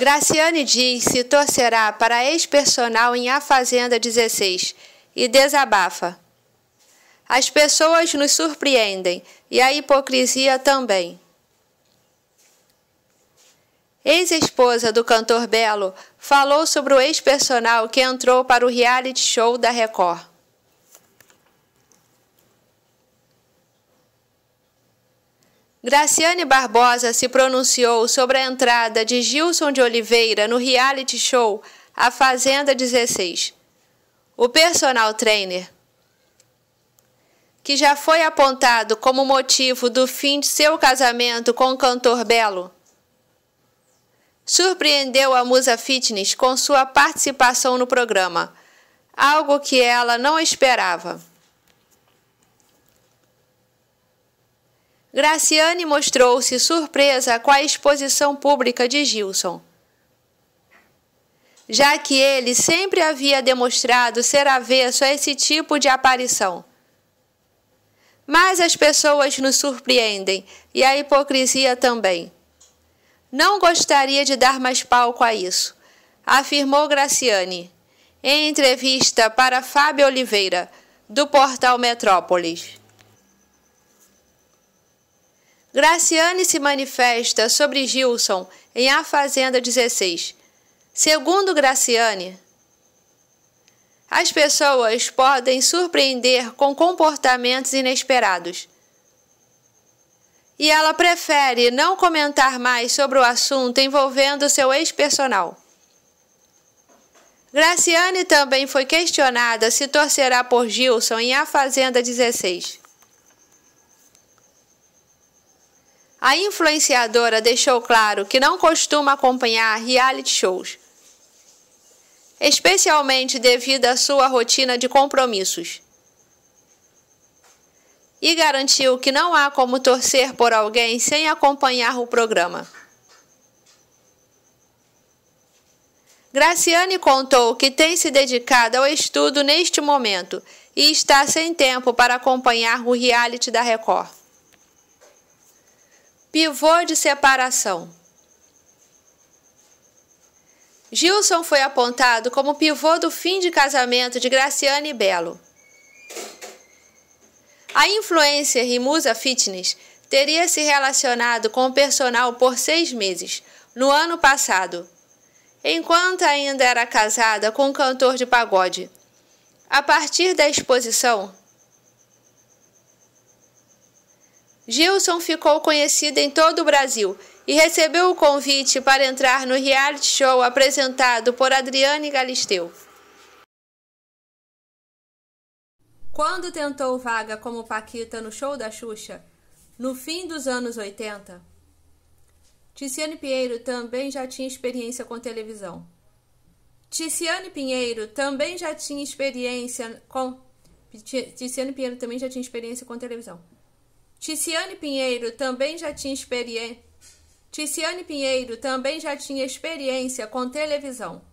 Graciane diz se torcerá para ex-personal em A Fazenda 16 e desabafa. As pessoas nos surpreendem e a hipocrisia também. Ex-esposa do cantor Belo falou sobre o ex-personal que entrou para o reality show da Record. Graciane Barbosa se pronunciou sobre a entrada de Gilson de Oliveira no reality show A Fazenda 16. O personal trainer, que já foi apontado como motivo do fim de seu casamento com o cantor Belo, surpreendeu a Musa Fitness com sua participação no programa, algo que ela não esperava. Graciane mostrou-se surpresa com a exposição pública de Gilson. Já que ele sempre havia demonstrado ser avesso a esse tipo de aparição. Mas as pessoas nos surpreendem e a hipocrisia também. Não gostaria de dar mais palco a isso, afirmou Graciane, em entrevista para Fábio Oliveira, do portal Metrópolis. Graciane se manifesta sobre Gilson em A Fazenda 16. Segundo Graciane, as pessoas podem surpreender com comportamentos inesperados. E ela prefere não comentar mais sobre o assunto envolvendo seu ex-personal. Graciane também foi questionada se torcerá por Gilson em A Fazenda 16. A influenciadora deixou claro que não costuma acompanhar reality shows, especialmente devido à sua rotina de compromissos. E garantiu que não há como torcer por alguém sem acompanhar o programa. Graciane contou que tem se dedicado ao estudo neste momento e está sem tempo para acompanhar o reality da Record. Pivô de separação. Gilson foi apontado como pivô do fim de casamento de Graciane Belo. A influência Rimusa fitness teria se relacionado com o personal por seis meses, no ano passado, enquanto ainda era casada com um cantor de pagode. A partir da exposição, Gilson ficou conhecida em todo o Brasil e recebeu o convite para entrar no reality show apresentado por Adriane Galisteu. Quando tentou vaga como Paquita no show da Xuxa, no fim dos anos 80, Tiziane Pinheiro também já tinha experiência com televisão. Tiziane Pinheiro também já tinha experiência com Tiziane Pinheiro também já tinha experiência com televisão. Ticiane Pinheiro também já tinha experiência. Ticiane Pinheiro também já tinha experiência com televisão.